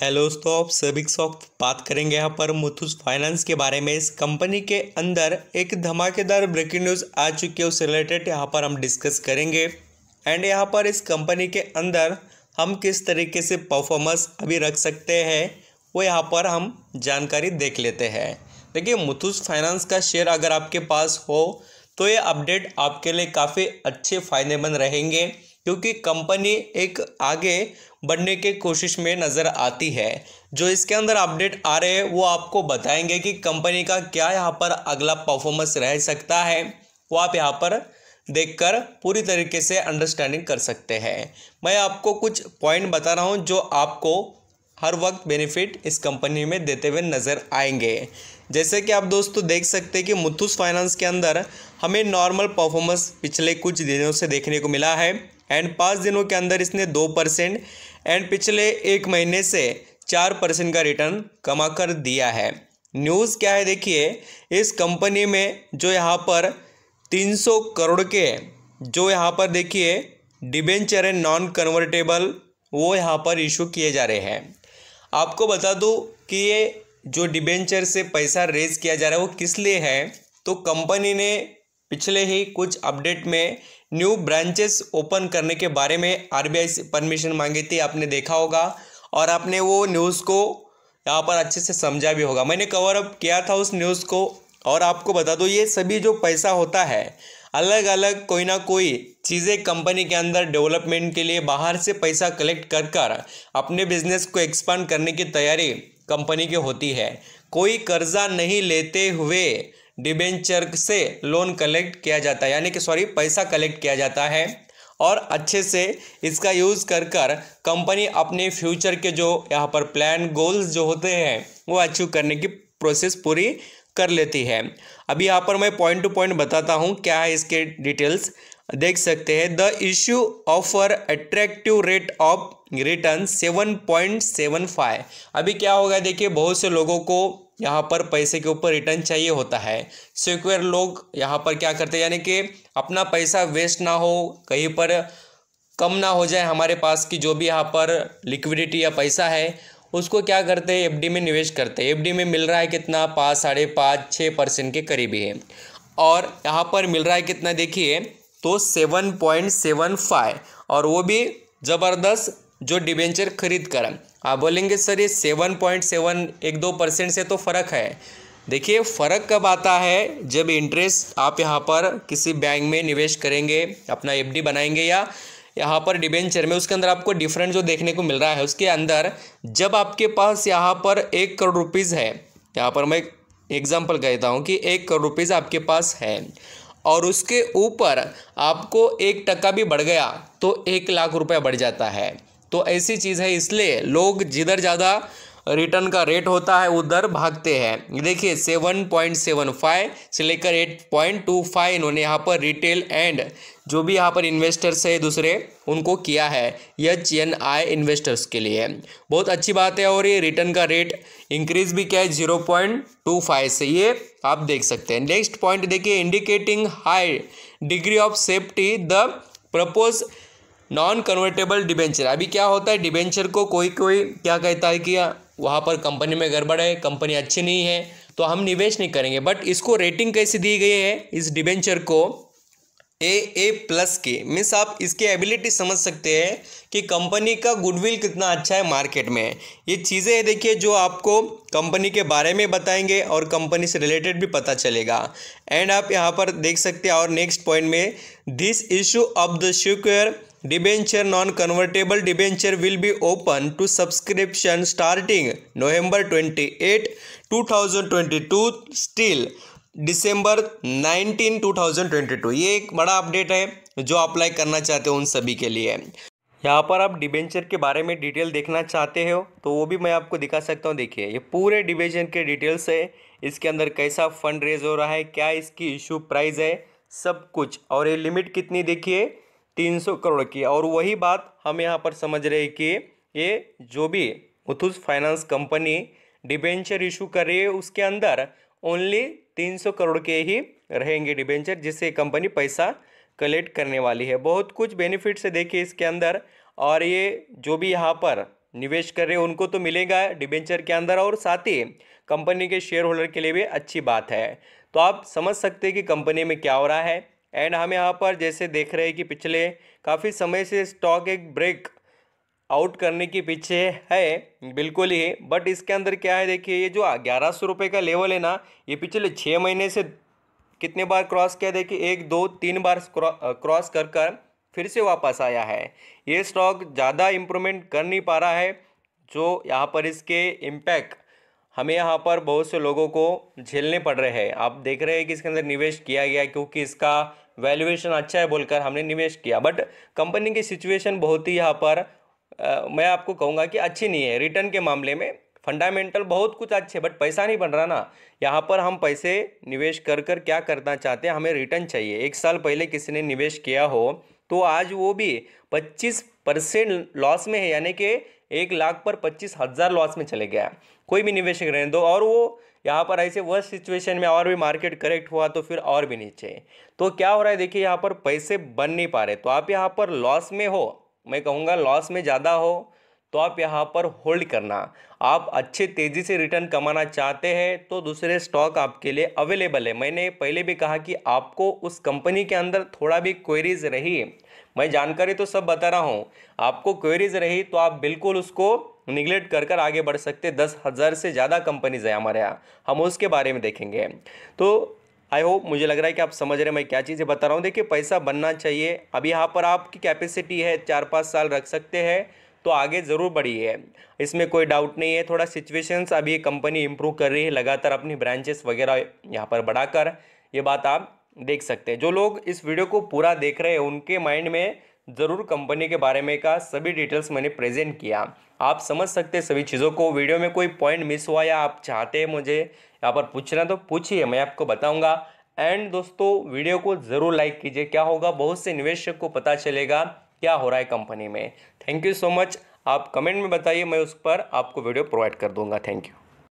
hello दोस्तों आप सभी सॉफ्ट बात करेंगे यहाँ पर मुथूस फाइनेंस के बारे में इस कंपनी के अंदर एक धमाकेदार ब्रेकिंग न्यूज़ आ चुकी है उससे रिलेटेड यहाँ पर हम डिस्कस करेंगे एंड यहाँ पर इस कंपनी के अंदर हम किस तरीके से परफॉर्मेंस अभी रख सकते हैं वो यहाँ पर हम जानकारी देख लेते हैं देखिए मुथूस फाइनेंस का शेयर अगर आपके पास हो तो ये अपडेट आपके लिए काफ़ी अच्छे फायदेमंद रहेंगे क्योंकि कंपनी एक आगे बढ़ने के कोशिश में नज़र आती है जो इसके अंदर अपडेट आ रहे हैं वो आपको बताएंगे कि कंपनी का क्या यहाँ पर अगला परफॉर्मेंस रह सकता है वो आप यहाँ पर देखकर पूरी तरीके से अंडरस्टैंडिंग कर सकते हैं मैं आपको कुछ पॉइंट बता रहा हूँ जो आपको हर वक्त बेनिफिट इस कंपनी में देते हुए नज़र आएंगे जैसे कि आप दोस्तों देख सकते हैं कि मुथूस फाइनेंस के अंदर हमें नॉर्मल परफॉर्मेंस पिछले कुछ दिनों से देखने को मिला है एंड पाँच दिनों के अंदर इसने दो परसेंट एंड पिछले एक महीने से चार परसेंट का रिटर्न कमा कर दिया है न्यूज़ क्या है देखिए इस कंपनी में जो यहाँ पर तीन सौ करोड़ के जो यहाँ पर देखिए डिबेंचर एंड नॉन कन्वर्टेबल वो यहाँ पर इशू किए जा रहे हैं आपको बता दूँ कि ये जो डिबेंचर से पैसा रेज किया जा रहा है वो किस लिए है तो कंपनी ने पिछले ही कुछ अपडेट में न्यू ब्रांचेस ओपन करने के बारे में आरबीआई से परमिशन मांगी थी आपने देखा होगा और आपने वो न्यूज़ को यहाँ पर अच्छे से समझा भी होगा मैंने कवर अप किया था उस न्यूज़ को और आपको बता दो ये सभी जो पैसा होता है अलग अलग कोई ना कोई चीज़ें कंपनी के अंदर डेवलपमेंट के लिए बाहर से पैसा कलेक्ट कर कर अपने बिजनेस को एक्सपांड करने की तैयारी कंपनी की होती है कोई कर्जा नहीं लेते हुए डिबेंचर से लोन कलेक्ट किया जाता है यानी कि सॉरी पैसा कलेक्ट किया जाता है और अच्छे से इसका यूज़ कर कर कंपनी अपने फ्यूचर के जो यहाँ पर प्लान गोल्स जो होते हैं वो अचीव करने की प्रोसेस पूरी कर लेती है अभी यहाँ पर मैं पॉइंट टू पॉइंट बताता हूँ क्या है इसके डिटेल्स देख सकते हैं the issue offer attractive rate of return seven point seven five अभी क्या होगा देखिए बहुत से लोगों को यहाँ पर पैसे के ऊपर रिटर्न चाहिए होता है सिक्योर लोग यहाँ पर क्या करते हैं यानी कि अपना पैसा वेस्ट ना हो कहीं पर कम ना हो जाए हमारे पास की जो भी यहाँ पर लिक्विडिटी या पैसा है उसको क्या करते हैं एफडी में निवेश करते हैं एफडी में मिल रहा है कितना पाँच साढ़े पाँच छः परसेंट के करीब है और यहाँ पर मिल रहा है कितना देखिए तो सेवन पॉइंट सेवन फाइव और वो भी ज़बरदस्त जो डिबेंचर खरीद कर आप बोलेंगे सर ये सेवन पॉइंट सेवन एक दो परसेंट से तो फ़र्क है देखिए फ़र्क कब आता है जब इंटरेस्ट आप यहाँ पर किसी बैंक में निवेश करेंगे अपना एफडी बनाएंगे या यहाँ पर डिबेंचर में उसके अंदर आपको डिफरेंट जो देखने को मिल रहा है उसके अंदर जब आपके पास यहाँ पर एक करोड़ रुपीज़ है यहाँ पर मैं एग्जाम्पल कहता हूँ कि एक करोड़ रुपीज़ आपके पास है और उसके ऊपर आपको एक टका भी बढ़ गया तो एक लाख रुपया बढ़ जाता है तो ऐसी चीज़ है इसलिए लोग जिधर ज़्यादा रिटर्न का रेट होता है उधर भागते हैं देखिए सेवन पॉइंट सेवन फाइव से लेकर एट पॉइंट टू फाइव इन्होंने यहाँ पर रिटेल एंड जो भी यहाँ पर इन्वेस्टर्स है दूसरे उनको किया है एच एन आई इन्वेस्टर्स के लिए बहुत अच्छी बात है और ये रिटर्न का रेट इंक्रीज भी क्या है जीरो पॉइंट टू फाइव से ये आप देख सकते हैं नेक्स्ट पॉइंट देखिए indicating high degree of safety the propose non convertible debenture अभी क्या होता है डिबेंचर को कोई कोई क्या कहता है कि हाँ, वहाँ पर कंपनी में गड़बड़ है कंपनी अच्छी नहीं है तो हम निवेश नहीं करेंगे बट इसको रेटिंग कैसे दी गई है इस डिबेंचर को ए ए प्लस की मीन्स आप इसके एबिलिटी समझ सकते हैं कि कंपनी का गुडविल कितना अच्छा है मार्केट में ये चीज़ें देखिए जो आपको कंपनी के बारे में बताएंगे और कंपनी से रिलेटेड भी पता चलेगा एंड आप यहाँ पर देख सकते हैं और नेक्स्ट पॉइंट में this issue of the secured debenture non convertible debenture will be open to subscription starting November 28 2022 still December 19 2022 ये एक बड़ा अपडेट है जो अप्लाई करना चाहते हो उन सभी के लिए यहाँ पर आप डिबेंचर के बारे में डिटेल देखना चाहते हो तो वो भी मैं आपको दिखा सकता हूँ देखिए ये पूरे डिबेंचर के डिटेल्स है इसके अंदर कैसा फंड रेज हो रहा है क्या इसकी इशू प्राइस है सब कुछ और ये लिमिट कितनी देखिए तीन सौ करोड़ की और वही बात हम यहाँ पर समझ रहे कि ये जो भी Muthoot finance company debenture issue कर रही है उसके अंदर ओनली तीन सौ करोड़ के ही रहेंगे डिबेंचर जिससे कंपनी पैसा कलेक्ट करने वाली है बहुत कुछ बेनिफिट से देखिए इसके अंदर और ये जो भी यहाँ पर निवेश कर रहे हैं उनको तो मिलेगा डिबेंचर के अंदर और साथ ही कंपनी के शेयर होल्डर के लिए भी अच्छी बात है तो आप समझ सकते हैं कि कंपनी में क्या हो रहा है एंड हम यहाँ पर जैसे देख रहे हैं कि पिछले काफ़ी समय से स्टॉक एक ब्रेक आउट करने के पीछे है बिल्कुल ही बट इसके अंदर क्या है देखिए ये जो ग्यारह सौ रुपये का लेवल है ना ये पिछले छः महीने से कितने बार क्रॉस किया देखिए एक दो तीन बार क्रॉस कर कर फिर से वापस आया है ये स्टॉक ज़्यादा इम्प्रूवमेंट कर नहीं पा रहा है जो यहाँ पर इसके इम्पैक्ट हमें यहाँ पर बहुत से लोगों को झेलने पड़ रहे हैं आप देख रहे हैं कि इसके अंदर निवेश किया गया क्योंकि इसका वैल्यूएशन अच्छा है बोलकर हमने निवेश किया बट कंपनी की सिचुएशन बहुत ही यहाँ पर आ, मैं आपको कहूँगा कि अच्छी नहीं है रिटर्न के मामले में फंडामेंटल बहुत कुछ अच्छे बट पैसा नहीं बन रहा ना यहाँ पर हम पैसे निवेश कर कर क्या करना चाहते हैं हमें रिटर्न चाहिए एक साल पहले किसी ने निवेश किया हो तो आज वो भी पच्चीस परसेंट लॉस में है यानी कि एक लाख पर पच्चीस हज़ार लॉस में चले गया कोई भी निवेशक रहने दो और वो यहाँ पर ऐसे वर्ष सिचुएशन में और भी मार्केट करेक्ट हुआ तो फिर और भी नीचे तो क्या हो रहा है देखिए यहाँ पर पैसे बन नहीं पा रहे तो आप यहाँ पर लॉस में हो मैं कहूँगा लॉस में ज़्यादा हो तो आप यहाँ पर होल्ड करना आप अच्छे तेज़ी से रिटर्न कमाना चाहते हैं तो दूसरे स्टॉक आपके लिए अवेलेबल है मैंने पहले भी कहा कि आपको उस कंपनी के अंदर थोड़ा भी क्वेरीज रही मैं जानकारी तो सब बता रहा हूँ आपको क्वेरीज रही तो आप बिल्कुल उसको निगलेक्ट कर कर आगे बढ़ सकते दस हज़ार से ज़्यादा कंपनीज है हमारे यहाँ हम उसके बारे में देखेंगे तो आई होप मुझे लग रहा है कि आप समझ रहे हैं मैं क्या चीज़ें बता रहा हूँ देखिए पैसा बनना चाहिए अभी यहाँ पर आपकी कैपेसिटी है चार पाँच साल रख सकते हैं तो आगे ज़रूर बढ़िए इसमें कोई डाउट नहीं है थोड़ा सिचुएशंस अभी कंपनी इम्प्रूव कर रही है लगातार अपनी ब्रांचेस वगैरह यहाँ पर बढ़ाकर ये बात आप देख सकते हैं जो लोग इस वीडियो को पूरा देख रहे हैं उनके माइंड में ज़रूर कंपनी के बारे में का सभी डिटेल्स मैंने प्रेजेंट किया आप समझ सकते हैं सभी चीज़ों को वीडियो में कोई पॉइंट मिस हुआ या आप चाहते हैं मुझे यहाँ पर पूछना तो पूछिए मैं आपको बताऊँगा एंड दोस्तों वीडियो को ज़रूर लाइक कीजिए क्या होगा बहुत से निवेशक को पता चलेगा क्या हो रहा है कंपनी में थैंक यू सो मच आप कमेंट में बताइए मैं उस पर आपको वीडियो प्रोवाइड कर दूंगा थैंक यू